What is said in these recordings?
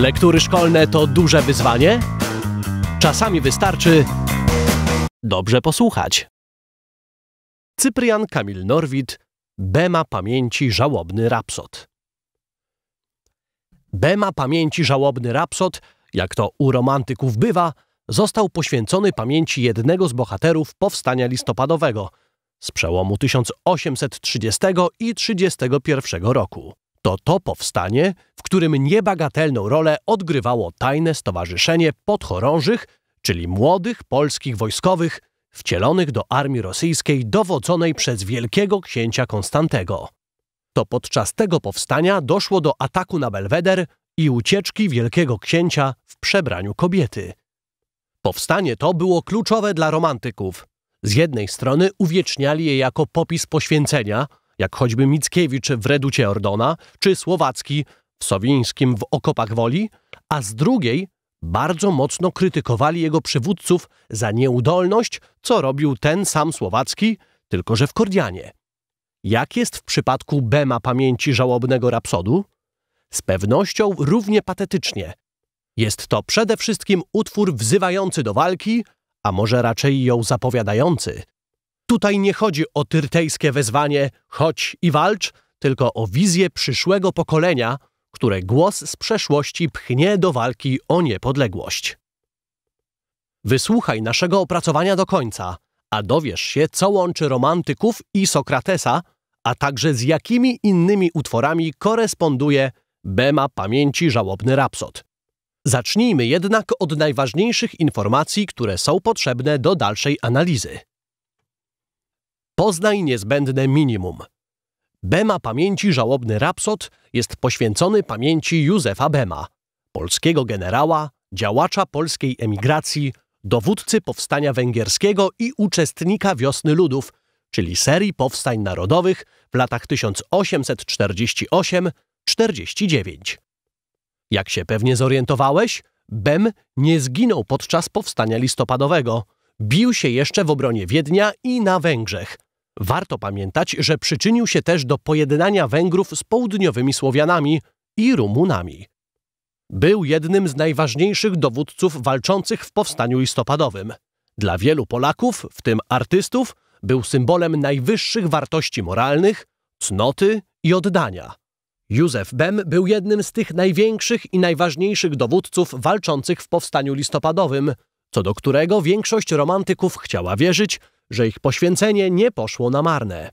Lektury szkolne to duże wyzwanie? Czasami wystarczy dobrze posłuchać. Cyprian Kamil Norwid, Bema Pamięci Żałobny Rapsod. Bema Pamięci Żałobny Rapsod, jak to u romantyków bywa, został poświęcony pamięci jednego z bohaterów powstania listopadowego z przełomu 1830 i 31 roku. To to powstanie, w którym niebagatelną rolę odgrywało tajne stowarzyszenie podchorążych, czyli młodych polskich wojskowych, wcielonych do armii rosyjskiej dowodzonej przez wielkiego księcia Konstantego. To podczas tego powstania doszło do ataku na Belweder i ucieczki wielkiego księcia w przebraniu kobiety. Powstanie to było kluczowe dla romantyków. Z jednej strony uwieczniali je jako popis poświęcenia – jak choćby Mickiewicz w Reducie Ordona, czy Słowacki w Sowińskim w Okopach Woli, a z drugiej bardzo mocno krytykowali jego przywódców za nieudolność, co robił ten sam Słowacki, tylko że w Kordianie. Jak jest w przypadku Bema pamięci żałobnego rapsodu? Z pewnością równie patetycznie. Jest to przede wszystkim utwór wzywający do walki, a może raczej ją zapowiadający, Tutaj nie chodzi o tyrtejskie wezwanie chodź i walcz, tylko o wizję przyszłego pokolenia, które głos z przeszłości pchnie do walki o niepodległość. Wysłuchaj naszego opracowania do końca, a dowiesz się, co łączy romantyków i Sokratesa, a także z jakimi innymi utworami koresponduje Bema Pamięci Żałobny Rapsod. Zacznijmy jednak od najważniejszych informacji, które są potrzebne do dalszej analizy. Poznaj niezbędne minimum. Bema Pamięci Żałobny Rapsod jest poświęcony pamięci Józefa Bema, polskiego generała, działacza polskiej emigracji, dowódcy powstania węgierskiego i uczestnika Wiosny Ludów, czyli serii powstań narodowych w latach 1848-49. Jak się pewnie zorientowałeś, Bem nie zginął podczas powstania listopadowego. Bił się jeszcze w obronie Wiednia i na Węgrzech – Warto pamiętać, że przyczynił się też do pojednania Węgrów z południowymi Słowianami i Rumunami. Był jednym z najważniejszych dowódców walczących w powstaniu listopadowym. Dla wielu Polaków, w tym artystów, był symbolem najwyższych wartości moralnych, cnoty i oddania. Józef Bem był jednym z tych największych i najważniejszych dowódców walczących w powstaniu listopadowym, co do którego większość romantyków chciała wierzyć, że ich poświęcenie nie poszło na marne.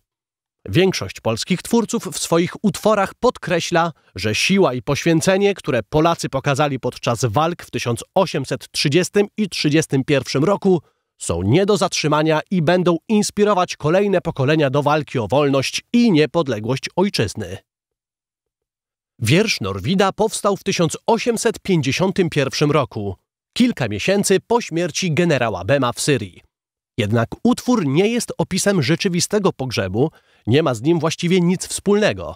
Większość polskich twórców w swoich utworach podkreśla, że siła i poświęcenie, które Polacy pokazali podczas walk w 1830 i 31 roku, są nie do zatrzymania i będą inspirować kolejne pokolenia do walki o wolność i niepodległość ojczyzny. Wiersz Norwida powstał w 1851 roku, kilka miesięcy po śmierci generała Bema w Syrii. Jednak utwór nie jest opisem rzeczywistego pogrzebu, nie ma z nim właściwie nic wspólnego.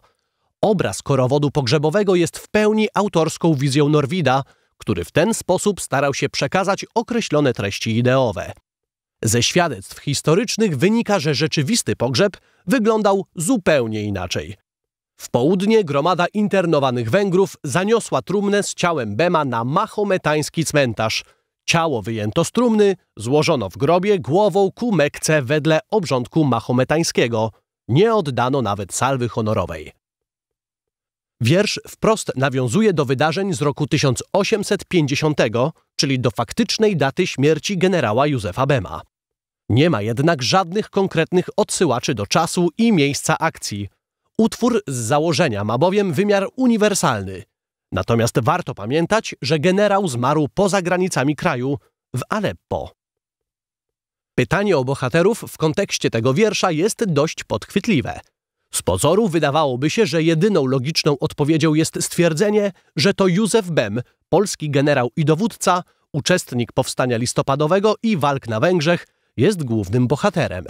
Obraz korowodu pogrzebowego jest w pełni autorską wizją Norwida, który w ten sposób starał się przekazać określone treści ideowe. Ze świadectw historycznych wynika, że rzeczywisty pogrzeb wyglądał zupełnie inaczej. W południe gromada internowanych Węgrów zaniosła trumnę z ciałem Bema na mahometański cmentarz – Ciało wyjęto z trumny, złożono w grobie głową ku Mekce wedle obrządku mahometańskiego. Nie oddano nawet salwy honorowej. Wiersz wprost nawiązuje do wydarzeń z roku 1850, czyli do faktycznej daty śmierci generała Józefa Bema. Nie ma jednak żadnych konkretnych odsyłaczy do czasu i miejsca akcji. Utwór z założenia ma bowiem wymiar uniwersalny, Natomiast warto pamiętać, że generał zmarł poza granicami kraju, w Aleppo. Pytanie o bohaterów w kontekście tego wiersza jest dość podchwytliwe. Z pozoru wydawałoby się, że jedyną logiczną odpowiedzią jest stwierdzenie, że to Józef Bem, polski generał i dowódca, uczestnik powstania listopadowego i walk na Węgrzech, jest głównym bohaterem.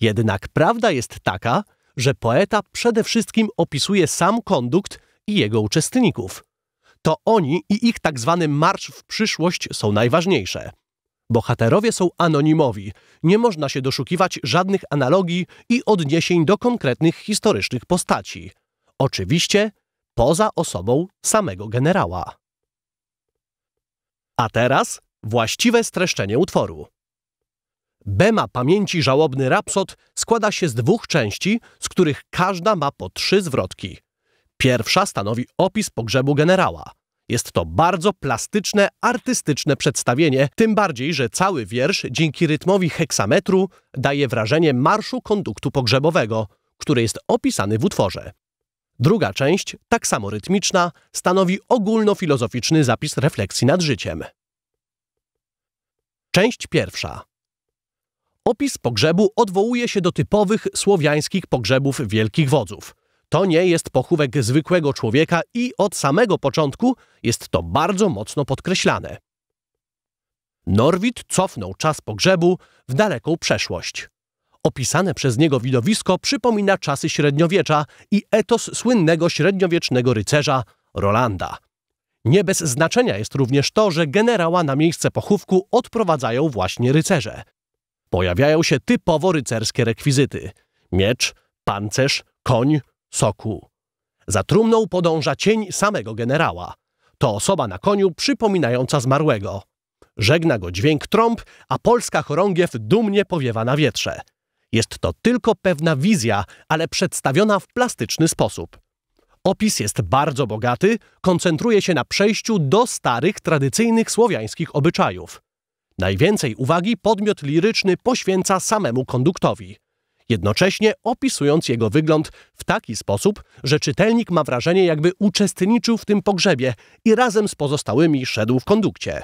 Jednak prawda jest taka, że poeta przede wszystkim opisuje sam kondukt i jego uczestników. To oni i ich tak zwany marsz w przyszłość są najważniejsze. Bohaterowie są anonimowi, nie można się doszukiwać żadnych analogii i odniesień do konkretnych historycznych postaci. Oczywiście poza osobą samego generała. A teraz właściwe streszczenie utworu. Bema pamięci żałobny rapsod składa się z dwóch części, z których każda ma po trzy zwrotki. Pierwsza stanowi opis pogrzebu generała. Jest to bardzo plastyczne, artystyczne przedstawienie, tym bardziej, że cały wiersz dzięki rytmowi heksametru daje wrażenie marszu konduktu pogrzebowego, który jest opisany w utworze. Druga część, tak samo rytmiczna, stanowi ogólnofilozoficzny zapis refleksji nad życiem. Część pierwsza. Opis pogrzebu odwołuje się do typowych słowiańskich pogrzebów wielkich wodzów – to nie jest pochówek zwykłego człowieka i od samego początku jest to bardzo mocno podkreślane. Norwid cofnął czas pogrzebu w daleką przeszłość. Opisane przez niego widowisko przypomina czasy średniowiecza i etos słynnego średniowiecznego rycerza Rolanda. Nie bez znaczenia jest również to, że generała na miejsce pochówku odprowadzają właśnie rycerze. Pojawiają się typowo rycerskie rekwizyty: miecz, pancerz, koń, soku. Za trumną podąża cień samego generała. To osoba na koniu przypominająca zmarłego. Żegna go dźwięk trąb, a polska chorągiew dumnie powiewa na wietrze. Jest to tylko pewna wizja, ale przedstawiona w plastyczny sposób. Opis jest bardzo bogaty, koncentruje się na przejściu do starych, tradycyjnych słowiańskich obyczajów. Najwięcej uwagi podmiot liryczny poświęca samemu konduktowi jednocześnie opisując jego wygląd w taki sposób, że czytelnik ma wrażenie, jakby uczestniczył w tym pogrzebie i razem z pozostałymi szedł w kondukcie.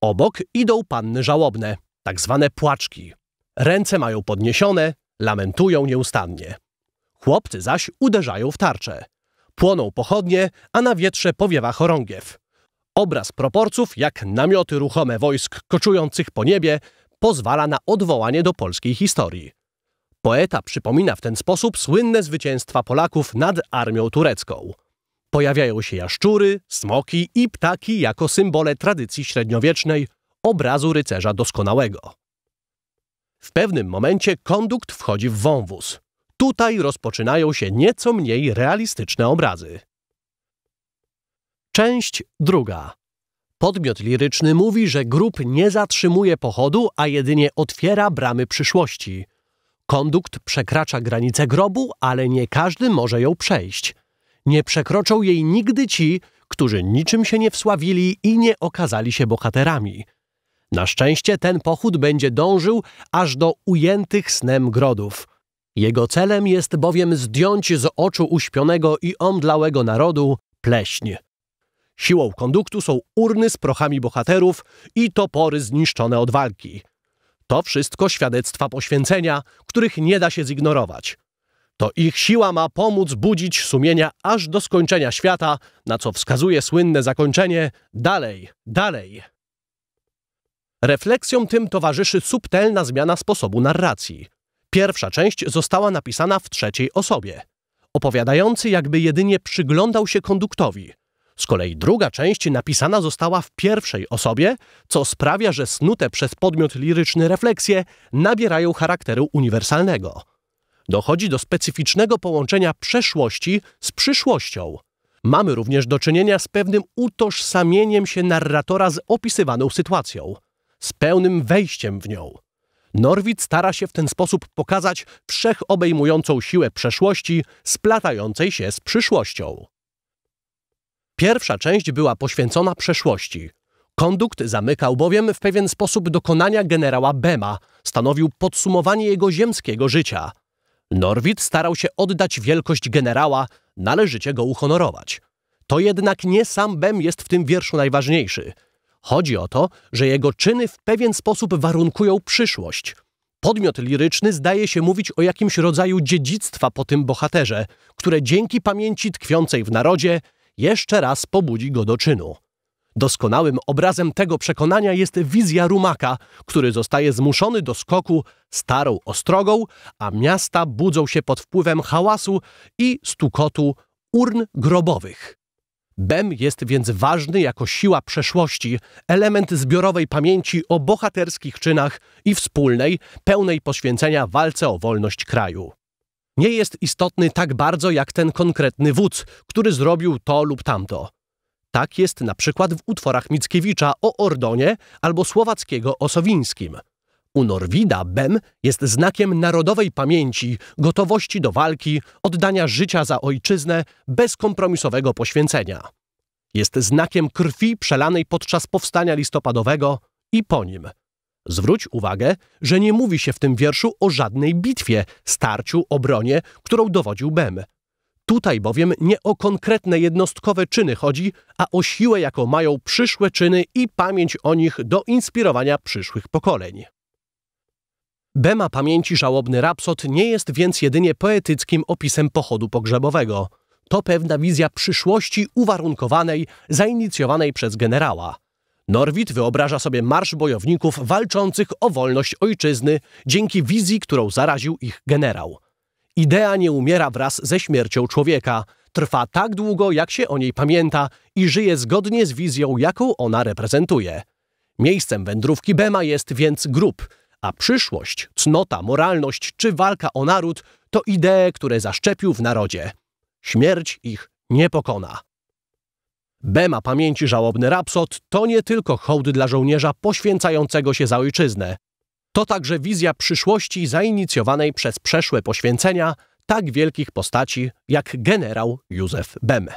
Obok idą panny żałobne, tak zwane płaczki. Ręce mają podniesione, lamentują nieustannie. Chłopcy zaś uderzają w tarcze. Płoną pochodnie, a na wietrze powiewa chorągiew. Obraz proporców, jak namioty ruchome wojsk koczujących po niebie, pozwala na odwołanie do polskiej historii. Poeta przypomina w ten sposób słynne zwycięstwa Polaków nad armią turecką. Pojawiają się jaszczury, smoki i ptaki jako symbole tradycji średniowiecznej, obrazu rycerza doskonałego. W pewnym momencie kondukt wchodzi w wąwóz. Tutaj rozpoczynają się nieco mniej realistyczne obrazy. Część druga. Podmiot liryczny mówi, że grób nie zatrzymuje pochodu, a jedynie otwiera bramy przyszłości. Kondukt przekracza granicę grobu, ale nie każdy może ją przejść. Nie przekroczą jej nigdy ci, którzy niczym się nie wsławili i nie okazali się bohaterami. Na szczęście ten pochód będzie dążył aż do ujętych snem grodów. Jego celem jest bowiem zdjąć z oczu uśpionego i omdlałego narodu pleśń. Siłą konduktu są urny z prochami bohaterów i topory zniszczone od walki. To wszystko świadectwa poświęcenia, których nie da się zignorować. To ich siła ma pomóc budzić sumienia aż do skończenia świata, na co wskazuje słynne zakończenie dalej, dalej. Refleksją tym towarzyszy subtelna zmiana sposobu narracji. Pierwsza część została napisana w trzeciej osobie. Opowiadający jakby jedynie przyglądał się konduktowi – z kolei druga część napisana została w pierwszej osobie, co sprawia, że snute przez podmiot liryczny refleksje nabierają charakteru uniwersalnego. Dochodzi do specyficznego połączenia przeszłości z przyszłością. Mamy również do czynienia z pewnym utożsamieniem się narratora z opisywaną sytuacją, z pełnym wejściem w nią. Norwid stara się w ten sposób pokazać wszechobejmującą siłę przeszłości splatającej się z przyszłością. Pierwsza część była poświęcona przeszłości. Kondukt zamykał bowiem w pewien sposób dokonania generała Bema, stanowił podsumowanie jego ziemskiego życia. Norwid starał się oddać wielkość generała, należycie go uhonorować. To jednak nie sam Bem jest w tym wierszu najważniejszy. Chodzi o to, że jego czyny w pewien sposób warunkują przyszłość. Podmiot liryczny zdaje się mówić o jakimś rodzaju dziedzictwa po tym bohaterze, które dzięki pamięci tkwiącej w narodzie jeszcze raz pobudzi go do czynu. Doskonałym obrazem tego przekonania jest wizja rumaka, który zostaje zmuszony do skoku starą ostrogą, a miasta budzą się pod wpływem hałasu i stukotu urn grobowych. Bem jest więc ważny jako siła przeszłości, element zbiorowej pamięci o bohaterskich czynach i wspólnej, pełnej poświęcenia walce o wolność kraju nie jest istotny tak bardzo jak ten konkretny wódz, który zrobił to lub tamto. Tak jest na przykład w utworach Mickiewicza o Ordonie albo Słowackiego o Sowińskim. U Norwida Bem jest znakiem narodowej pamięci, gotowości do walki, oddania życia za ojczyznę, bezkompromisowego poświęcenia. Jest znakiem krwi przelanej podczas powstania listopadowego i po nim. Zwróć uwagę, że nie mówi się w tym wierszu o żadnej bitwie, starciu, obronie, którą dowodził Bem. Tutaj bowiem nie o konkretne jednostkowe czyny chodzi, a o siłę, jaką mają przyszłe czyny i pamięć o nich do inspirowania przyszłych pokoleń. Bema pamięci żałobny rapsod nie jest więc jedynie poetyckim opisem pochodu pogrzebowego. To pewna wizja przyszłości uwarunkowanej, zainicjowanej przez generała. Norwid wyobraża sobie marsz bojowników walczących o wolność ojczyzny dzięki wizji, którą zaraził ich generał. Idea nie umiera wraz ze śmiercią człowieka, trwa tak długo, jak się o niej pamięta i żyje zgodnie z wizją, jaką ona reprezentuje. Miejscem wędrówki Bema jest więc grób, a przyszłość, cnota, moralność czy walka o naród to idee, które zaszczepił w narodzie. Śmierć ich nie pokona. Bema pamięci żałobny rapsod to nie tylko hołd dla żołnierza poświęcającego się za ojczyznę. To także wizja przyszłości zainicjowanej przez przeszłe poświęcenia tak wielkich postaci jak generał Józef Bem.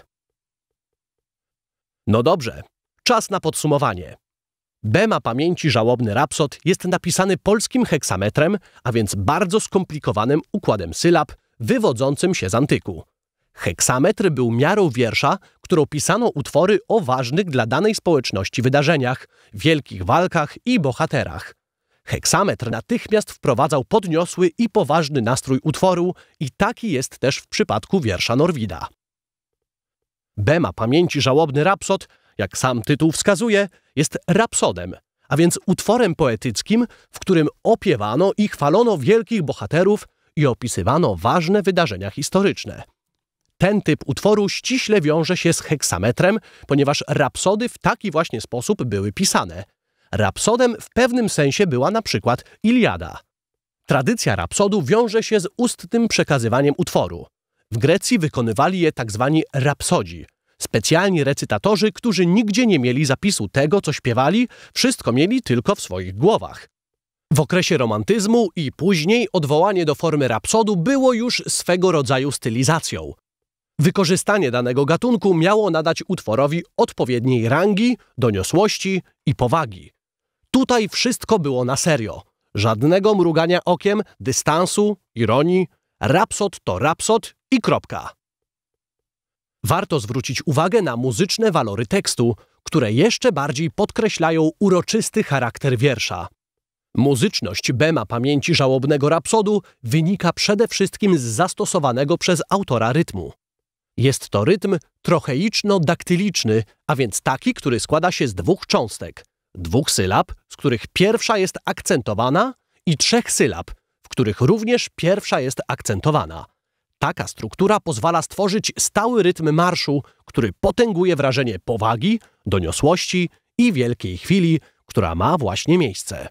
No dobrze, czas na podsumowanie. Bema pamięci żałobny rapsod jest napisany polskim heksametrem, a więc bardzo skomplikowanym układem sylab wywodzącym się z antyku. Heksametr był miarą wiersza, którą pisano utwory o ważnych dla danej społeczności wydarzeniach, wielkich walkach i bohaterach. Heksametr natychmiast wprowadzał podniosły i poważny nastrój utworu i taki jest też w przypadku wiersza Norwida. B ma pamięci żałobny rapsod, jak sam tytuł wskazuje, jest rapsodem, a więc utworem poetyckim, w którym opiewano i chwalono wielkich bohaterów i opisywano ważne wydarzenia historyczne. Ten typ utworu ściśle wiąże się z heksametrem, ponieważ rapsody w taki właśnie sposób były pisane. Rapsodem w pewnym sensie była na przykład Iliada. Tradycja rapsodu wiąże się z ustnym przekazywaniem utworu. W Grecji wykonywali je tzw. Tak rapsodzi, specjalni recytatorzy, którzy nigdzie nie mieli zapisu tego, co śpiewali, wszystko mieli tylko w swoich głowach. W okresie romantyzmu i później odwołanie do formy rapsodu było już swego rodzaju stylizacją. Wykorzystanie danego gatunku miało nadać utworowi odpowiedniej rangi, doniosłości i powagi. Tutaj wszystko było na serio. Żadnego mrugania okiem, dystansu, ironii. Rapsod to rapsod i kropka. Warto zwrócić uwagę na muzyczne walory tekstu, które jeszcze bardziej podkreślają uroczysty charakter wiersza. Muzyczność Bema pamięci żałobnego rapsodu wynika przede wszystkim z zastosowanego przez autora rytmu. Jest to rytm trocheiczno-daktyliczny, a więc taki, który składa się z dwóch cząstek, dwóch sylab, z których pierwsza jest akcentowana i trzech sylab, w których również pierwsza jest akcentowana. Taka struktura pozwala stworzyć stały rytm marszu, który potęguje wrażenie powagi, doniosłości i wielkiej chwili, która ma właśnie miejsce.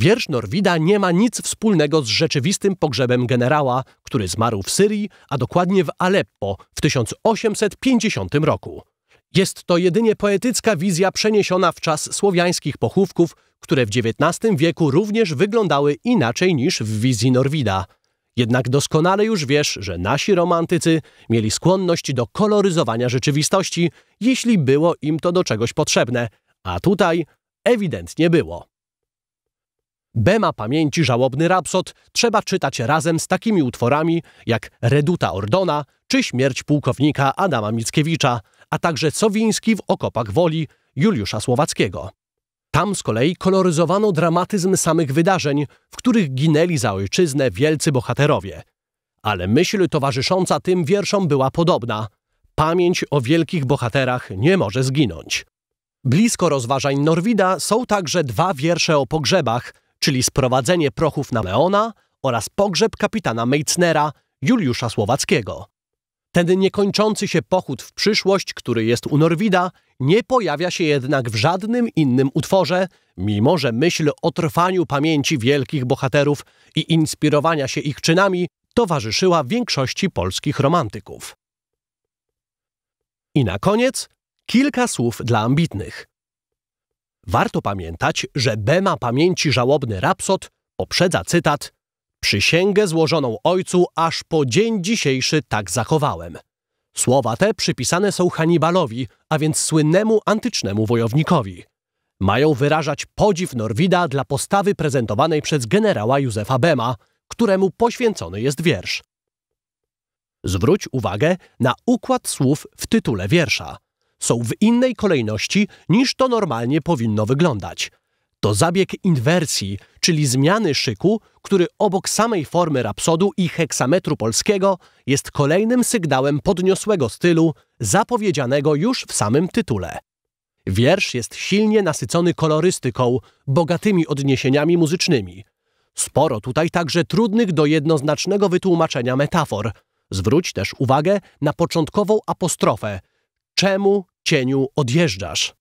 Wiersz Norwida nie ma nic wspólnego z rzeczywistym pogrzebem generała, który zmarł w Syrii, a dokładnie w Aleppo w 1850 roku. Jest to jedynie poetycka wizja przeniesiona w czas słowiańskich pochówków, które w XIX wieku również wyglądały inaczej niż w wizji Norwida. Jednak doskonale już wiesz, że nasi romantycy mieli skłonność do koloryzowania rzeczywistości, jeśli było im to do czegoś potrzebne, a tutaj ewidentnie było. B ma pamięci żałobny rapsod trzeba czytać razem z takimi utworami jak Reduta Ordona czy Śmierć pułkownika Adama Mickiewicza, a także Sowiński w Okopach Woli Juliusza Słowackiego. Tam z kolei koloryzowano dramatyzm samych wydarzeń, w których ginęli za ojczyznę wielcy bohaterowie. Ale myśl towarzysząca tym wierszom była podobna. Pamięć o wielkich bohaterach nie może zginąć. Blisko rozważań Norwida są także dwa wiersze o pogrzebach – czyli sprowadzenie prochów na Leona oraz pogrzeb kapitana Meitznera Juliusza Słowackiego. Ten niekończący się pochód w przyszłość, który jest u Norwida, nie pojawia się jednak w żadnym innym utworze, mimo że myśl o trwaniu pamięci wielkich bohaterów i inspirowania się ich czynami towarzyszyła większości polskich romantyków. I na koniec kilka słów dla ambitnych. Warto pamiętać, że Bema pamięci żałobny Rapsod poprzedza cytat Przysięgę złożoną ojcu aż po dzień dzisiejszy tak zachowałem. Słowa te przypisane są Hannibalowi, a więc słynnemu antycznemu wojownikowi. Mają wyrażać podziw Norwida dla postawy prezentowanej przez generała Józefa Bema, któremu poświęcony jest wiersz. Zwróć uwagę na układ słów w tytule wiersza – są w innej kolejności niż to normalnie powinno wyglądać. To zabieg inwersji, czyli zmiany szyku, który obok samej formy rapsodu i heksametru polskiego jest kolejnym sygnałem podniosłego stylu, zapowiedzianego już w samym tytule. Wiersz jest silnie nasycony kolorystyką, bogatymi odniesieniami muzycznymi. Sporo tutaj także trudnych do jednoznacznego wytłumaczenia metafor. Zwróć też uwagę na początkową apostrofę, Czemu cieniu odjeżdżasz?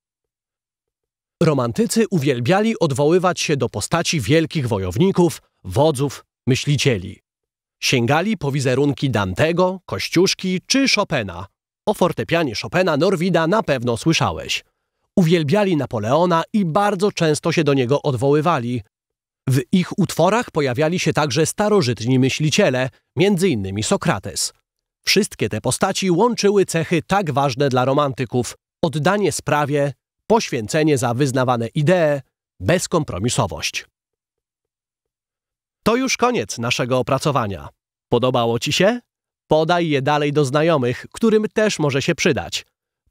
Romantycy uwielbiali odwoływać się do postaci wielkich wojowników, wodzów, myślicieli. Sięgali po wizerunki Dantego, Kościuszki czy Chopina. O fortepianie Chopina Norwida na pewno słyszałeś. Uwielbiali Napoleona i bardzo często się do niego odwoływali. W ich utworach pojawiali się także starożytni myśliciele, m.in. Sokrates – Wszystkie te postaci łączyły cechy tak ważne dla romantyków: oddanie sprawie, poświęcenie za wyznawane idee, bezkompromisowość. To już koniec naszego opracowania. Podobało Ci się? Podaj je dalej do znajomych, którym też może się przydać.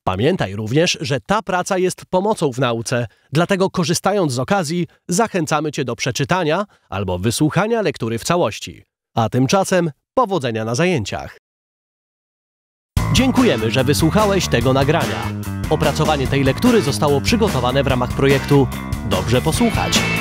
Pamiętaj również, że ta praca jest pomocą w nauce, dlatego korzystając z okazji, zachęcamy Cię do przeczytania albo wysłuchania lektury w całości. A tymczasem powodzenia na zajęciach. Dziękujemy, że wysłuchałeś tego nagrania. Opracowanie tej lektury zostało przygotowane w ramach projektu Dobrze posłuchać.